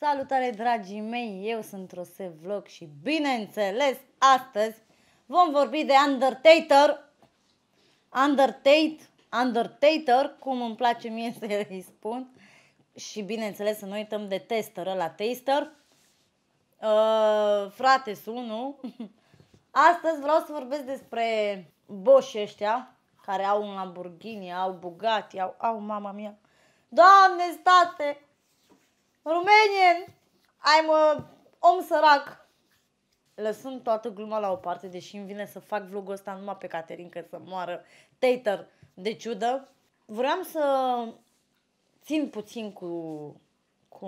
Salutare dragii mei, eu sunt Rose Vlog și bineînțeles astăzi vom vorbi de Undertaker Undertate, Undertaker, cum îmi place mie să îi spun și bineînțeles să nu uităm de tester la taster uh, frate sunu astăzi vreau să vorbesc despre boșii ăștia care au un Lamborghini, au Bugatti, au, au mama mea Doamne, state! Romanian, I'm a om sărac. Lăsând toată gluma la o parte, deși îmi vine să fac vlogul ăsta numai pe Caterin, că să moară tater de ciudă, vreau să țin puțin cu, cu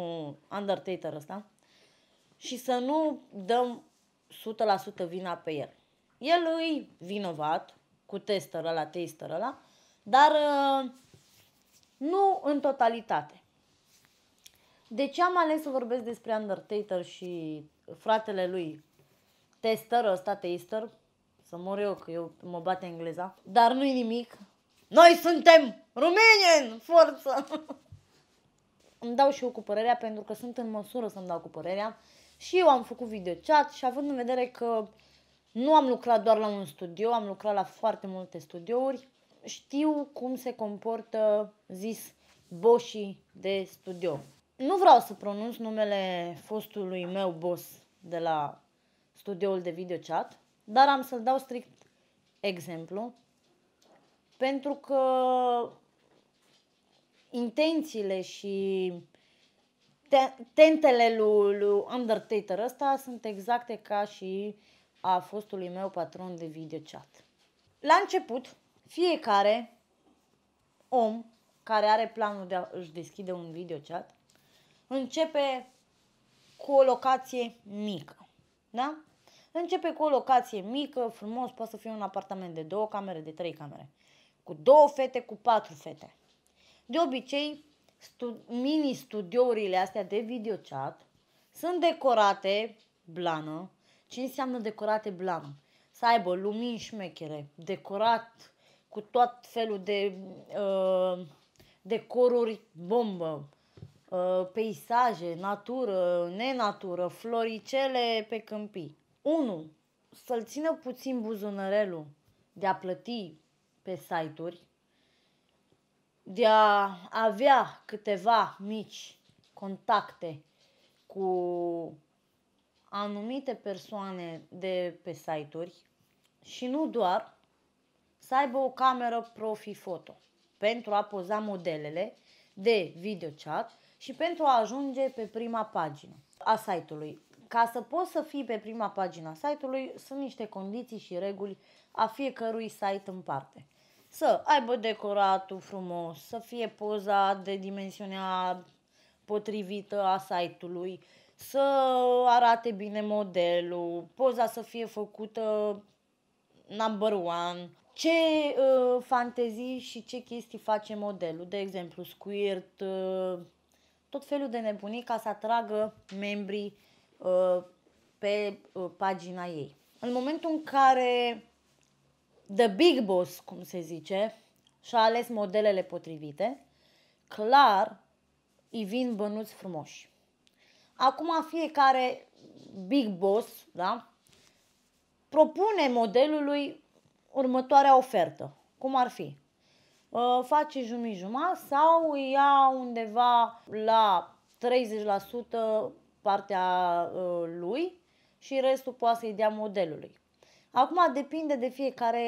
Undertaker ăsta și să nu dăm 100% vina pe el. El îi vinovat cu tester ăla, tester ăla, dar uh, nu în totalitate. De ce am ales să vorbesc despre Undertaker și fratele lui? Tester ăsta, Tester, să mor eu, că eu mă bate engleza. Dar nu-i nimic. Noi suntem rumeni, forță! Îmi dau și eu cu părerea pentru că sunt în măsură să-mi dau cu părerea. Și eu am făcut video chat și având în vedere că nu am lucrat doar la un studio, am lucrat la foarte multe studiouri, știu cum se comportă, zis, boșii de studio. Nu vreau să pronunț numele fostului meu boss de la studioul de video chat, dar am să-l dau strict exemplu, pentru că intențiile și tentele lui, Undertaker ăsta sunt exacte ca și a fostului meu patron de video chat. La început, fiecare om care are planul de a și deschide un video chat începe cu o locație mică. Da? Începe cu o locație mică, frumos, poate să fie un apartament de două camere, de trei camere. Cu două fete, cu patru fete. De obicei, stu- mini-studiourile astea de videochat sunt decorate blană. Ce înseamnă decorate blană? Să aibă lumini șmechere, decorat cu tot felul de uh, decoruri bombă, Uh, peisaje, natură, nenatură, floricele pe câmpii. 1. Să-l țină puțin buzunărelul de a plăti pe site-uri, de a avea câteva mici contacte cu anumite persoane de pe site-uri și nu doar să aibă o cameră profi foto pentru a poza modelele de video chat și pentru a ajunge pe prima pagină a site-ului. Ca să poți să fii pe prima a site-ului, sunt niște condiții și reguli a fiecărui site în parte. Să aibă decoratul frumos, să fie poza de dimensiunea potrivită a site-ului, să arate bine modelul, poza să fie făcută number one, ce uh, fantezii și ce chestii face modelul, de exemplu squirt, uh, tot felul de nebunii ca să atragă membrii uh, pe uh, pagina ei. În momentul în care The Big Boss, cum se zice, și-a ales modelele potrivite, clar îi vin bănuți frumoși. Acum fiecare Big Boss da, propune modelului următoarea ofertă. Cum ar fi? Ă, face jumii-juma sau ia undeva la 30% partea ă, lui și restul poate să-i dea modelului. Acum depinde de fiecare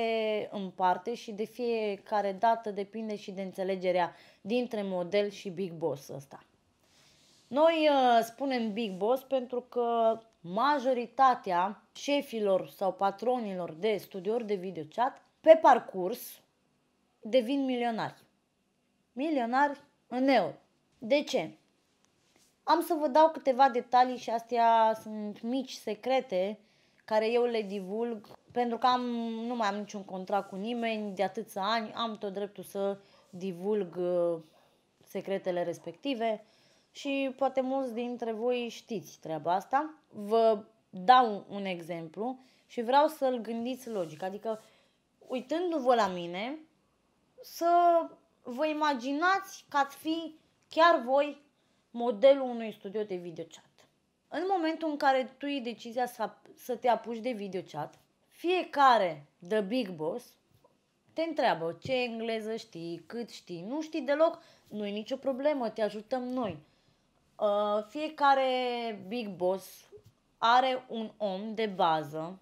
în parte și de fiecare dată depinde și de înțelegerea dintre model și Big Boss ăsta. Noi ă, spunem Big Boss pentru că majoritatea șefilor sau patronilor de studiori de videochat pe parcurs devin milionari. Milionari în euro. De ce? Am să vă dau câteva detalii și astea sunt mici secrete care eu le divulg pentru că am, nu mai am niciun contract cu nimeni de atâția ani, am tot dreptul să divulg uh, secretele respective și poate mulți dintre voi știți treaba asta. Vă dau un exemplu și vreau să-l gândiți logic, adică uitându-vă la mine, să vă imaginați că ați fi chiar voi modelul unui studio de videochat. În momentul în care tu iei decizia să, să te apuci de videochat, fiecare de Big Boss te întreabă ce engleză știi, cât știi, nu știi deloc, nu e nicio problemă, te ajutăm noi. Uh, fiecare Big Boss are un om de bază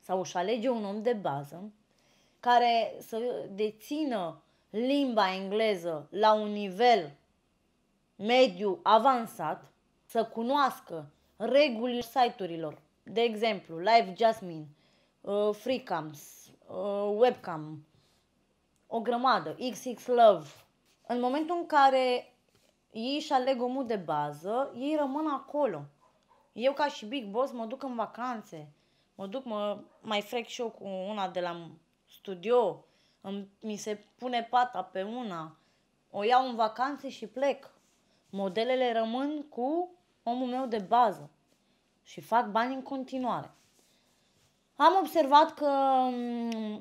sau își alege un om de bază care să dețină limba engleză la un nivel mediu avansat, să cunoască reguli site-urilor. De exemplu, Live Jasmine, uh, FreeCams, uh, Webcam, o grămadă, XX Love. În momentul în care ei își aleg omul de bază, ei rămân acolo. Eu ca și Big Boss mă duc în vacanțe, mă duc, mă mai frec și eu cu una de la studio, îmi, mi se pune pata pe una, o iau în vacanțe și plec. Modelele rămân cu omul meu de bază și fac bani în continuare. Am observat că mm,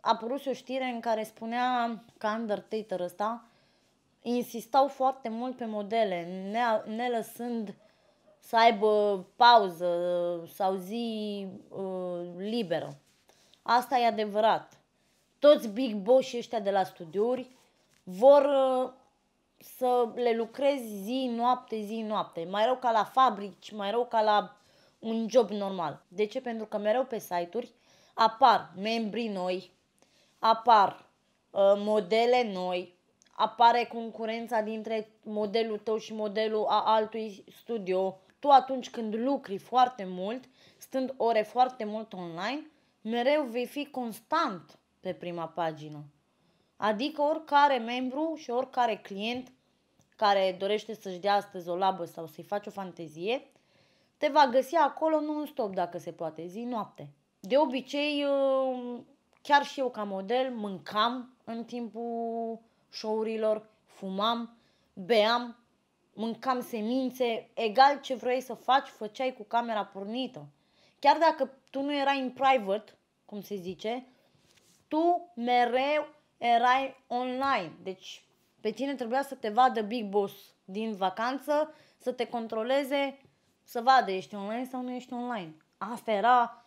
a apărut o știre în care spunea că Undertaker ăsta insistau foarte mult pe modele, ne, ne lăsând să aibă pauză sau zi uh, liberă. Asta e adevărat toți big boss ăștia de la studiouri vor uh, să le lucrezi zi, noapte, zi, noapte. Mai rău ca la fabrici, mai rău ca la un job normal. De ce? Pentru că mereu pe site-uri apar membri noi, apar uh, modele noi, apare concurența dintre modelul tău și modelul a altui studio. Tu atunci când lucri foarte mult, stând ore foarte mult online, mereu vei fi constant pe prima pagină. Adică oricare membru și oricare client care dorește să-și dea astăzi o labă sau să-i faci o fantezie, te va găsi acolo nu un stop dacă se poate, zi, noapte. De obicei, uh, chiar și eu ca model, mâncam în timpul show-urilor, fumam, beam, mâncam semințe, egal ce vrei să faci, făceai cu camera pornită. Chiar dacă tu nu erai în private, cum se zice, tu mereu erai online. Deci pe tine trebuia să te vadă Big Boss din vacanță, să te controleze, să vadă ești online sau nu ești online. Asta era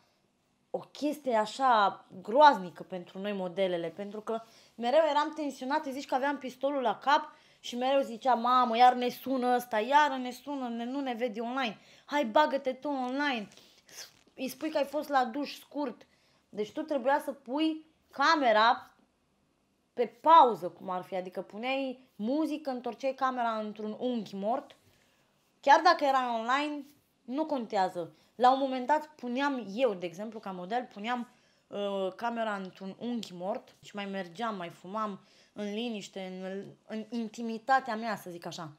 o chestie așa groaznică pentru noi modelele, pentru că mereu eram tensionate, zici că aveam pistolul la cap și mereu zicea, mamă, iar ne sună ăsta, iar ne sună, ne, nu ne vede online, hai bagă-te tu online, îi spui că ai fost la duș scurt. Deci tu trebuia să pui camera pe pauză, cum ar fi, adică puneai muzică, întorceai camera într-un unghi mort, chiar dacă era online, nu contează. La un moment dat puneam eu, de exemplu, ca model, puneam uh, camera într-un unghi mort și mai mergeam, mai fumam în liniște, în, în intimitatea mea, să zic așa.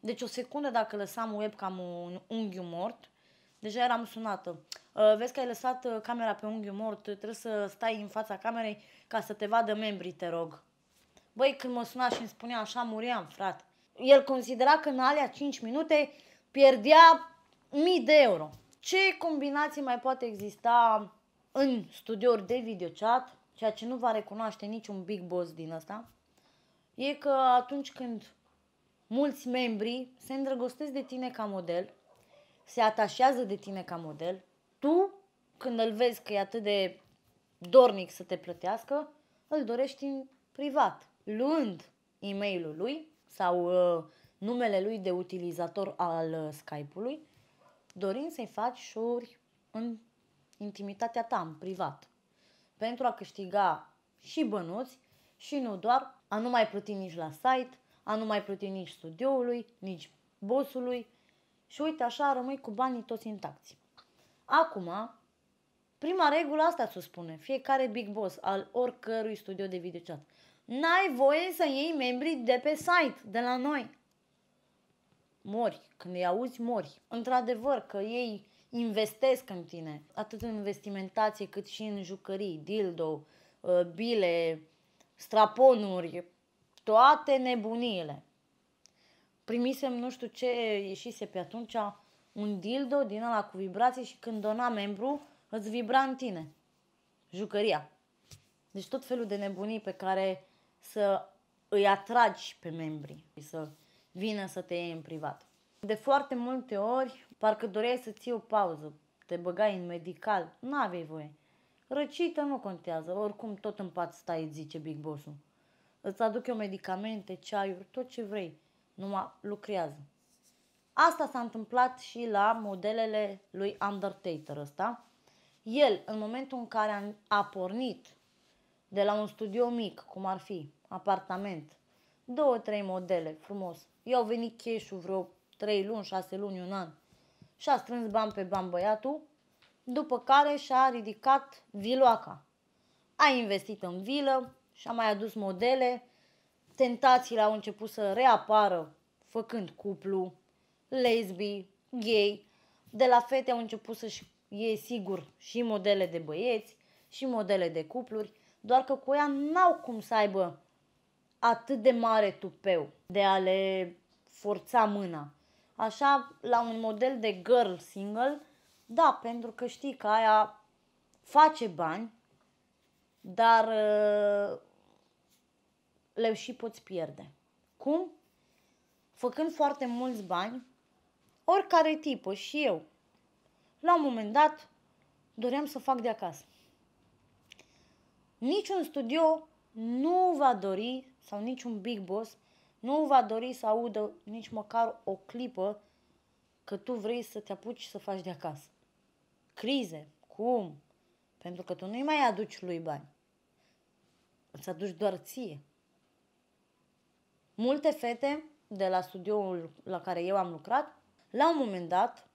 Deci o secundă dacă lăsam webcam-ul în unghiul mort, deja eram sunată. Uh, vezi că ai lăsat uh, camera pe unghiul mort, trebuie să stai în fața camerei ca să te vadă membrii, te rog. Băi, când mă suna și îmi spunea așa, muream, frate. El considera că în alea 5 minute pierdea mii de euro. Ce combinații mai poate exista în studiouri de videochat, ceea ce nu va recunoaște niciun big boss din ăsta, e că atunci când mulți membri se îndrăgostesc de tine ca model, se atașează de tine ca model, tu, când îl vezi că e atât de dornic să te plătească, îl dorești în privat, luând e mail lui sau uh, numele lui de utilizator al uh, Skype-ului, dorind să-i faci șuri în intimitatea ta, în privat, pentru a câștiga și bănuți și nu doar a nu mai plăti nici la site, a nu mai plăti nici studioului, nici bosului și uite așa rămâi cu banii toți intacți. Acum, prima regulă asta ți-o spune fiecare big boss al oricărui studio de chat. N-ai voie să iei membrii de pe site, de la noi. Mori. Când îi auzi, mori. Într-adevăr că ei investesc în tine, atât în investimentație cât și în jucării, dildo, uh, bile, straponuri, toate nebuniile. Primisem nu știu ce ieșise pe atunci, un dildo din ăla cu vibrație și când dona membru, îți vibra în tine. Jucăria. Deci tot felul de nebunii pe care să îi atragi pe membrii, să vină să te iei în privat. De foarte multe ori, parcă doreai să ții o pauză, te băgai în medical, nu avei voie. Răcită nu contează, oricum tot în pat stai, zice Big Boss-ul. Îți aduc eu medicamente, ceaiuri, tot ce vrei, numai lucrează. Asta s-a întâmplat și la modelele lui Undertaker ăsta. El, în momentul în care a pornit de la un studio mic, cum ar fi apartament, două, trei modele, frumos. I-au venit cash vreo 3 luni, 6 luni, un an. Și a strâns bani pe bani băiatul, după care și-a ridicat viloaca. A investit în vilă și-a mai adus modele, tentațiile au început să reapară făcând cuplu, lesbi, gay. De la fete au început să-și e sigur și modele de băieți și modele de cupluri, doar că cu ea n-au cum să aibă atât de mare tupeu de a le forța mâna. Așa, la un model de girl single, da, pentru că știi că aia face bani, dar uh, le și poți pierde. Cum? Făcând foarte mulți bani, oricare tipă și eu, la un moment dat, doream să fac de acasă. Niciun studio nu va dori, sau niciun big boss, nu va dori să audă nici măcar o clipă că tu vrei să te apuci să faci de acasă. Crize. Cum? Pentru că tu nu-i mai aduci lui bani. Îți aduci doar ție. Multe fete de la studioul la care eu am lucrat la un moment dat,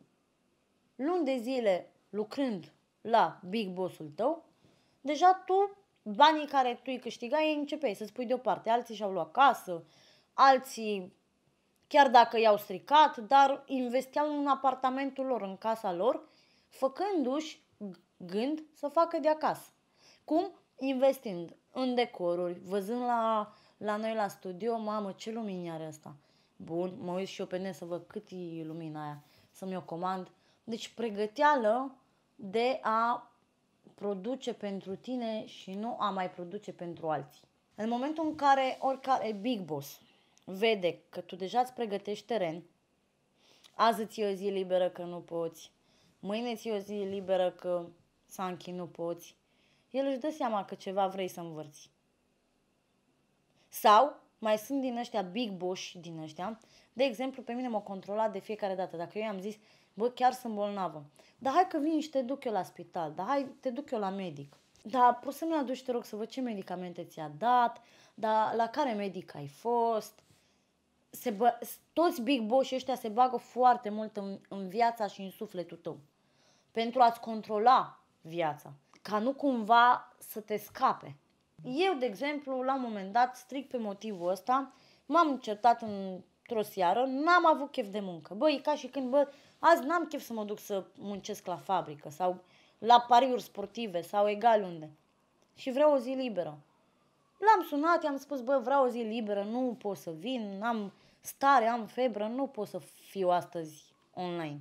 luni de zile lucrând la Big Boss-ul tău, deja tu, banii care tu îi câștigai, începeai să-ți pui deoparte. Alții și-au luat casă, alții, chiar dacă i-au stricat, dar investeau în apartamentul lor, în casa lor, făcându-și gând să facă de acasă. Cum? Investind în decoruri, văzând la, la noi la studio, mamă, ce lumini are asta bun, mă uit și eu pe net să văd cât e lumina aia, să-mi o comand. Deci pregăteală de a produce pentru tine și nu a mai produce pentru alții. În momentul în care oricare big boss vede că tu deja îți pregătești teren, azi îți o zi liberă că nu poți, mâine ți o zi liberă că s-a nu poți, el își dă seama că ceva vrei să învârți. Sau mai sunt din ăștia big boss din ăștia. De exemplu, pe mine m-au controlat de fiecare dată. Dacă eu i-am zis, bă, chiar sunt bolnavă. Dar hai că vin și te duc eu la spital. Dar hai, te duc eu la medic. Dar poți să-mi aduci, te rog, să văd ce medicamente ți-a dat, dar la care medic ai fost. Se bă, toți big boss ăștia se bagă foarte mult în, în viața și în sufletul tău. Pentru a-ți controla viața. Ca nu cumva să te scape. Eu, de exemplu, la un moment dat, strict pe motivul ăsta, m-am încertat într-o seară, n-am avut chef de muncă. Bă, e ca și când, bă, azi n-am chef să mă duc să muncesc la fabrică sau la pariuri sportive sau egal unde. Și vreau o zi liberă. L-am sunat, i-am spus, bă, vreau o zi liberă, nu pot să vin, am stare, am febră, nu pot să fiu astăzi online.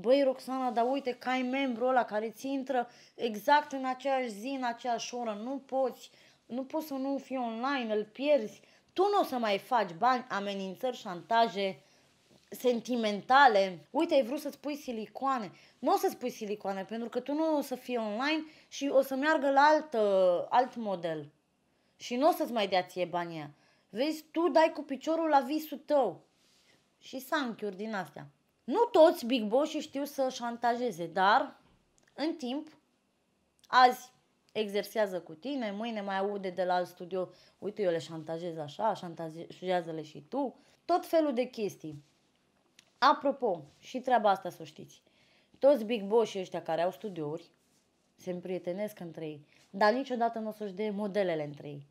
Băi, Roxana, dar uite că ai membru ăla care ți intră exact în aceeași zi, în aceeași oră. Nu poți, nu poți să nu fii online, îl pierzi. Tu nu o să mai faci bani, amenințări, șantaje sentimentale. Uite, ai vrut să-ți pui silicoane. Nu o să-ți pui silicoane, pentru că tu nu o să fii online și o să meargă la alt, uh, alt model. Și nu o să-ți mai dea ție banii aia. Vezi, tu dai cu piciorul la visul tău. Și sanchiuri din astea. Nu toți big boss știu să șantajeze, dar în timp, azi exersează cu tine, mâine mai aude de la alt studio, uite eu le șantajez așa, șantajează-le și tu, tot felul de chestii. Apropo, și treaba asta să știți, toți big boss ăștia care au studiouri se împrietenesc între ei, dar niciodată nu o să-și dea modelele între ei.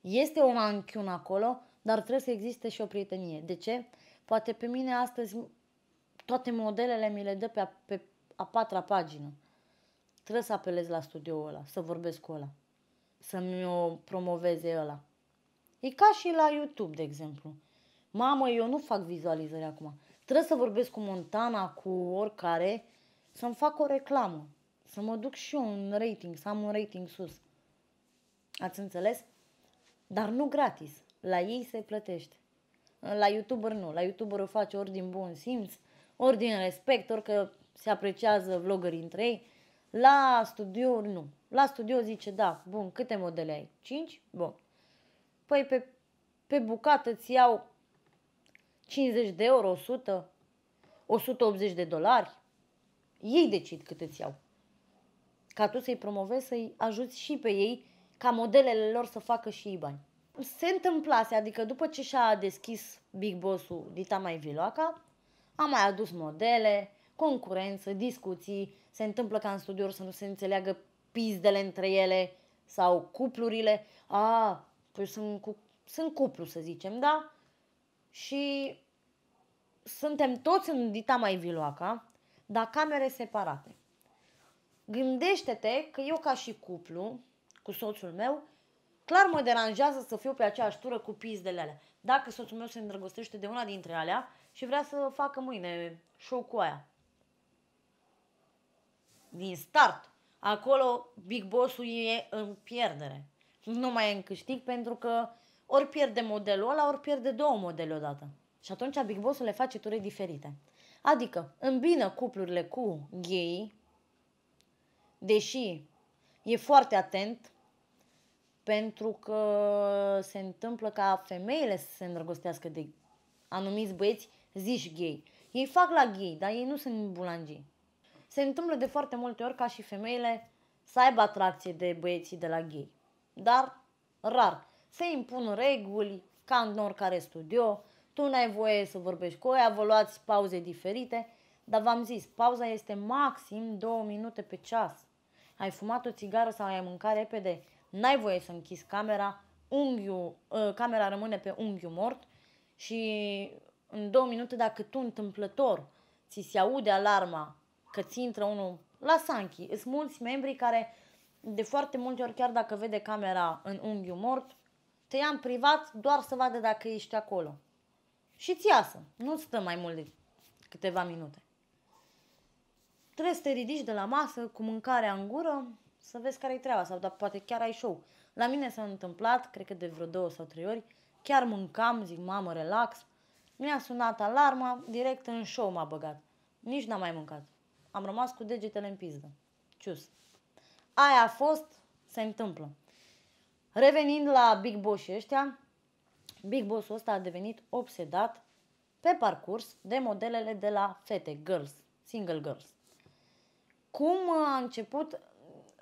Este o manchiun acolo, dar trebuie să existe și o prietenie. De ce? Poate pe mine astăzi toate modelele mi le dă pe a, pe a patra pagină. Trebuie să apelez la studioul ăla, să vorbesc cu ăla, să-mi o promoveze ăla. E ca și la YouTube, de exemplu. Mamă, eu nu fac vizualizări acum. Trebuie să vorbesc cu Montana, cu oricare, să-mi fac o reclamă. Să mă duc și eu în rating, să am un rating sus. Ați înțeles? Dar nu gratis. La ei se plătește. La youtuber nu. La youtuber o faci ori din bun simț, ori din respect, ori că se apreciază vlogării între ei. La studio nu. La studio zice, da, bun, câte modele ai? 5? Bun. Păi pe, pe bucată îți iau 50 de euro, 100, 180 de dolari. Ei decid cât îți iau. Ca tu să-i promovezi, să-i ajuți și pe ei ca modelele lor să facă și ei bani. Se întâmplase, adică după ce și-a deschis Big Boss-ul Dita Mai Viloaca, am mai adus modele, concurență, discuții, se întâmplă ca în studiouri să nu se înțeleagă pizdele între ele sau cuplurile. A, păi sunt, cu, sunt cuplu, să zicem, da? Și suntem toți în Dita Mai Viloaca, dar camere separate. Gândește-te că eu ca și cuplu, cu soțul meu, clar mă deranjează să fiu pe aceeași tură cu pizdele alea. Dacă soțul meu se îndrăgostește de una dintre alea, și vrea să facă mâine show cu aia. Din start. Acolo Big Boss-ul e în pierdere. Nu mai e în câștig pentru că ori pierde modelul ăla, ori pierde două modele odată. Și atunci Big Boss-ul le face ture diferite. Adică îmbină cuplurile cu gay, deși e foarte atent pentru că se întâmplă ca femeile să se îndrăgostească de anumiți băieți zici gay. Ei fac la gay, dar ei nu sunt bulangii. Se întâmplă de foarte multe ori ca și femeile să aibă atracție de băieții de la gay. Dar rar. Se impun reguli, ca în oricare studio, tu n-ai voie să vorbești cu ea, vă luați pauze diferite, dar v-am zis, pauza este maxim 2 minute pe ceas. Ai fumat o țigară sau ai mâncat repede, n-ai voie să închizi camera, unghiul, uh, camera rămâne pe unghiul mort și în două minute dacă tu întâmplător ți se aude alarma că ți intră unul la Sanchi. Sunt mulți membri care de foarte multe ori chiar dacă vede camera în unghiul mort, te ia în privat doar să vadă dacă ești acolo. Și ți iasă. Nu stă mai mult de câteva minute. Trebuie să te ridici de la masă cu mâncarea în gură să vezi care-i treaba sau dacă poate chiar ai show. La mine s-a întâmplat, cred că de vreo două sau trei ori, chiar mâncam, zic, mamă, relax, mi-a sunat alarma, direct în show m-a băgat. Nici n-am mai mâncat. Am rămas cu degetele în pizdă. Cius. Aia a fost, se întâmplă. Revenind la Big Boss ăștia, Big boss ăsta a devenit obsedat pe parcurs de modelele de la fete, girls, single girls. Cum a început,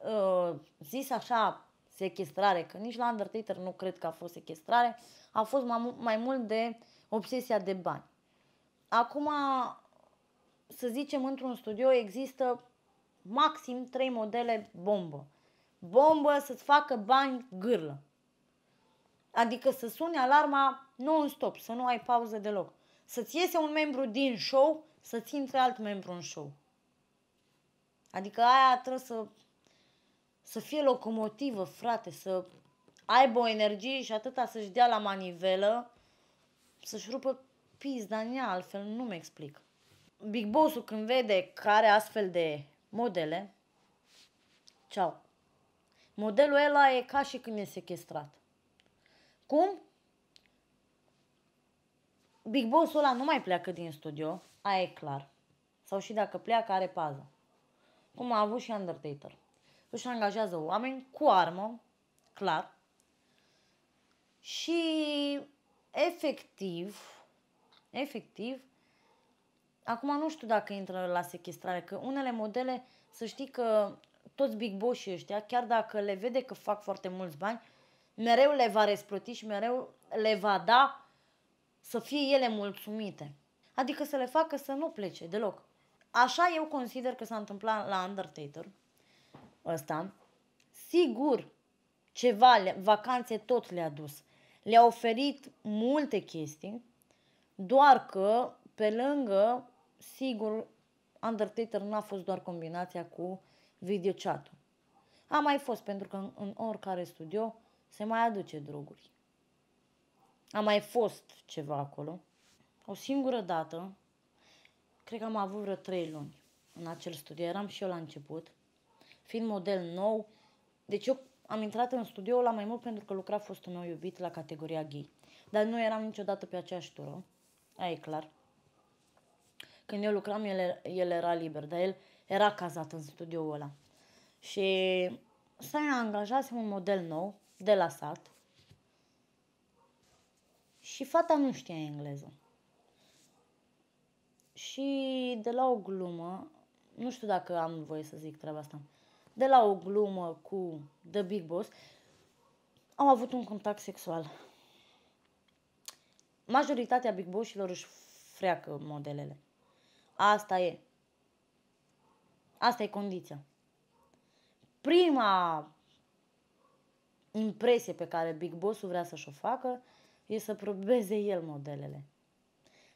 uh, zis așa, sequestrare, că nici la Undertaker nu cred că a fost sequestrare, a fost mai mult de uh, obsesia de bani. Acum, să zicem, într-un studio există maxim trei modele bombă. Bombă să-ți facă bani gârlă. Adică să sune alarma non-stop, să nu ai pauză deloc. Să-ți iese un membru din show, să-ți intre alt membru în show. Adică aia trebuie să, să fie locomotivă, frate, să aibă o energie și atâta să-și dea la manivelă să-și rupă pizda în altfel nu mi explic. Big Boss-ul când vede că are astfel de modele, ceau. Modelul ăla e ca și când e sequestrat. Cum? Big Boss-ul ăla nu mai pleacă din studio, aia e clar. Sau și dacă pleacă, are pază. Cum a avut și Undertaker. Își angajează oameni cu armă, clar. Și efectiv, efectiv, acum nu știu dacă intră la sequestrare, că unele modele, să știi că toți big boss ăștia, chiar dacă le vede că fac foarte mulți bani, mereu le va răsplăti și mereu le va da să fie ele mulțumite. Adică să le facă să nu plece deloc. Așa eu consider că s-a întâmplat la Undertaker ăsta. Sigur, ceva, vacanțe tot le-a dus. Le-a oferit multe chestii, doar că, pe lângă, sigur, Undertaker n-a fost doar combinația cu video chat -ul. A mai fost, pentru că în, în oricare studio se mai aduce droguri. A mai fost ceva acolo. O singură dată, cred că am avut vreo trei luni în acel studio. Eram și eu la început, fiind model nou. Deci eu am intrat în studio la mai mult pentru că lucra fostul meu iubit la categoria gay. Dar nu eram niciodată pe aceeași tură. Aia e clar. Când eu lucram, el, el era liber, dar el era cazat în studioul ăla. Și s-a angajat un model nou de la sat. Și fata nu știa engleză. Și de la o glumă, nu știu dacă am voie să zic treaba asta, de la o glumă cu The Big Boss, au avut un contact sexual. Majoritatea Big Bossilor își freacă modelele. Asta e. Asta e condiția. Prima impresie pe care Big Boss-ul vrea să-și o facă e să probeze el modelele.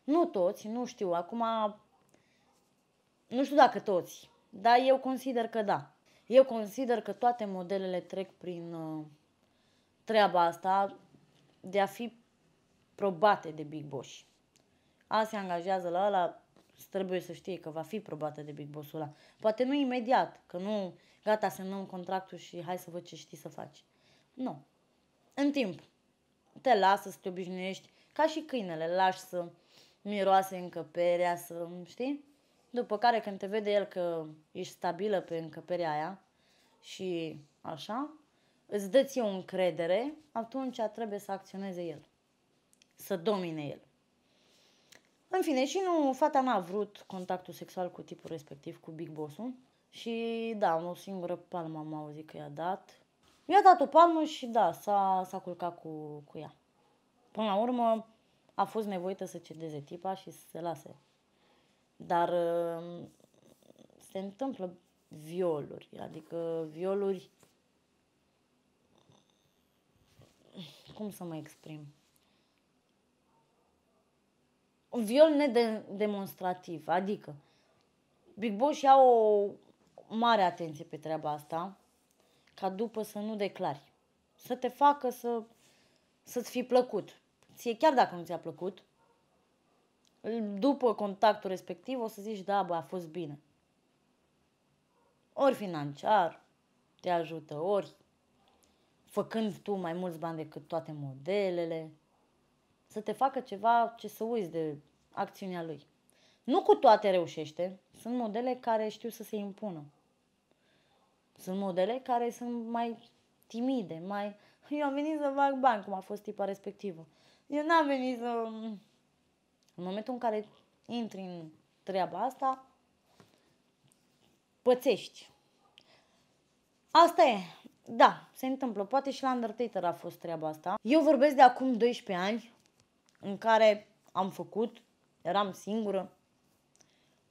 Nu toți, nu știu, acum nu știu dacă toți, dar eu consider că da. Eu consider că toate modelele trec prin uh, treaba asta de a fi probate de Big Boss. A se angajează la ăla, trebuie să știe că va fi probată de Big Boss-ul ăla. Poate nu imediat, că nu, gata, semnăm contractul și hai să văd ce știi să faci. Nu. În timp, te lasă să te obișnuiești, ca și câinele, lași să miroase încăperea, să, știi? După care când te vede el că ești stabilă pe încăperea aia și așa, îți dă ție o încredere, atunci trebuie să acționeze el, să domine el. În fine, și nu, fata n-a vrut contactul sexual cu tipul respectiv, cu Big Boss-ul. Și da, o singură palmă am auzit că i-a dat. I-a dat o palmă și da, s-a, s-a culcat cu, cu ea. Până la urmă, a fost nevoită să cedeze tipa și să se lase dar uh, se întâmplă violuri, adică violuri, cum să mă exprim? Un viol nedemonstrativ, adică Big Boss ia o mare atenție pe treaba asta, ca după să nu declari. Să te facă să, să-ți fi plăcut. Ție, chiar dacă nu ți-a plăcut, după contactul respectiv o să zici, da, bă, a fost bine. Ori financiar te ajută, ori făcând tu mai mulți bani decât toate modelele, să te facă ceva ce să uiți de acțiunea lui. Nu cu toate reușește, sunt modele care știu să se impună. Sunt modele care sunt mai timide, mai... Eu am venit să fac bani, cum a fost tipa respectivă. Eu n-am venit să în momentul în care intri în treaba asta, pățești. Asta e. Da, se întâmplă. Poate și la Undertaker a fost treaba asta. Eu vorbesc de acum 12 ani în care am făcut, eram singură,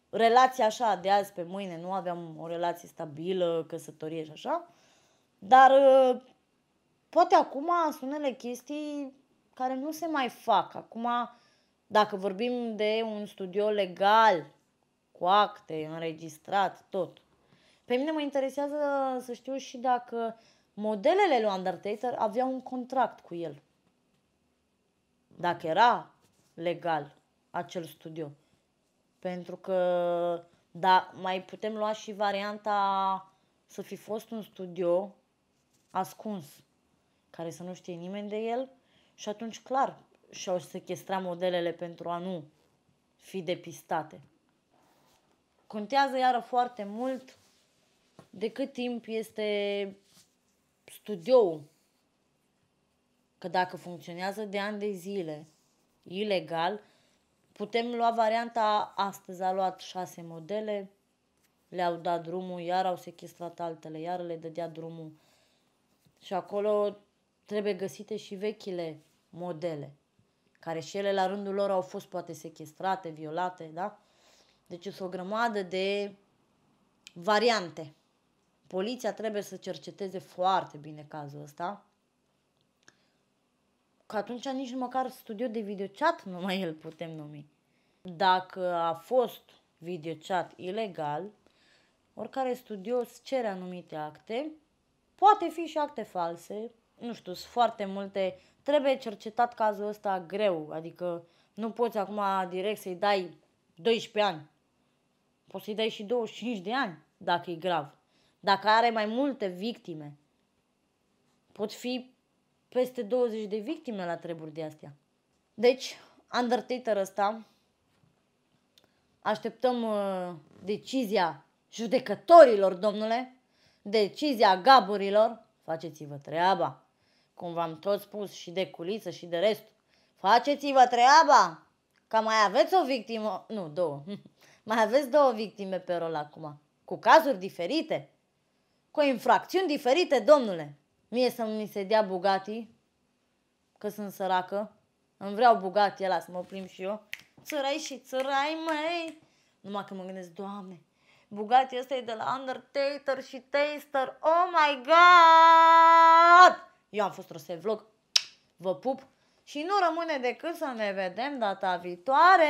relația așa de azi pe mâine, nu aveam o relație stabilă, căsătorie și așa, dar uh, poate acum sunt unele chestii care nu se mai fac. Acum dacă vorbim de un studio legal, cu acte, înregistrat, tot. Pe mine mă interesează să știu și dacă modelele lui Undertaker aveau un contract cu el. Dacă era legal acel studio. Pentru că, da, mai putem lua și varianta să fi fost un studio ascuns, care să nu știe nimeni de el și atunci, clar, și-au sequestrat modelele pentru a nu fi depistate. Contează iară foarte mult de cât timp este studioul. Că dacă funcționează de ani de zile, ilegal, putem lua varianta astăzi a luat șase modele, le-au dat drumul, iar au sequestrat altele, iar le dădea drumul. Și acolo trebuie găsite și vechile modele care și ele la rândul lor au fost poate sequestrate, violate, da? Deci sunt o grămadă de variante. Poliția trebuie să cerceteze foarte bine cazul ăsta. Că atunci nici măcar studio de videochat nu mai îl putem numi. Dacă a fost videochat ilegal, oricare studio îți cere anumite acte, poate fi și acte false, nu știu, sunt foarte multe trebuie cercetat cazul ăsta greu, adică nu poți acum direct să-i dai 12 ani. Poți să-i dai și 25 de ani, dacă e grav. Dacă are mai multe victime, pot fi peste 20 de victime la treburi de astea. Deci, Undertaker ăsta, așteptăm uh, decizia judecătorilor, domnule, decizia gaburilor, faceți-vă treaba cum v-am tot spus, și de culiță și de rest, Faceți-vă treaba! Ca mai aveți o victimă, nu, două, mai aveți două victime pe rol acum, cu cazuri diferite, cu infracțiuni diferite, domnule. Mie să mi se dea Bugatti, că sunt săracă, îmi vreau Bugatti ăla să mă plim și eu. Țărai și țărai, măi! Numai că mă gândesc, Doamne, Bugatti ăsta e de la Undertaker și Taster, oh my god! Eu am fost Rose Vlog, vă pup și nu rămâne decât să ne vedem data viitoare!